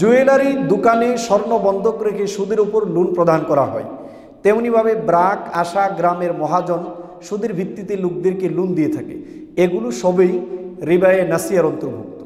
jewellery দোকানে স্বর্ণ বন্ধক রেখে সুদের উপর লোন প্রদান করা হয় তেমনিভাবে ব্রাক আশা গ্রামের মহাজন সুদের ভিত্তিতে লোকদেরকে লোন দিয়ে থাকে এগুলো সবই রিবায়ে নাসিয়ার অন্তর্ভুক্ত